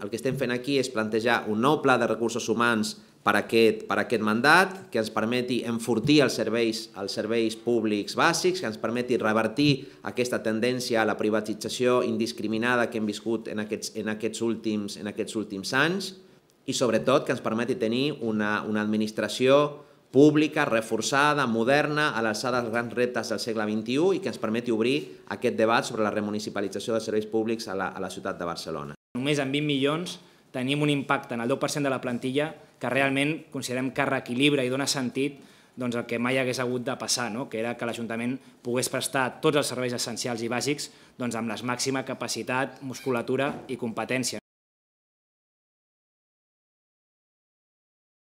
El que estem fent aquí és plantejar un nou pla de recursos humans per aquest, per aquest mandat, que ens permeti enfortir els serveis, els serveis públics bàsics, que ens permeti revertir aquesta tendència a la privatització indiscriminada que hem viscut en aquests, en aquests, últims, en aquests últims anys i, sobretot, que ens permeti tenir una, una administració pública, reforçada, moderna, a l'alçada dels grans reptes del segle XXI i que ens permeti obrir aquest debat sobre la remunicipalització dels serveis públics a la, a la ciutat de Barcelona. Només amb 20 milions tenim un impacte en el 10% de la plantilla que realment considerem que reequilibra i dona sentit doncs, el que mai hagués hagut de passar, no? que era que l'Ajuntament pogués prestar tots els serveis essencials i bàsics doncs, amb la màxima capacitat, musculatura i competència.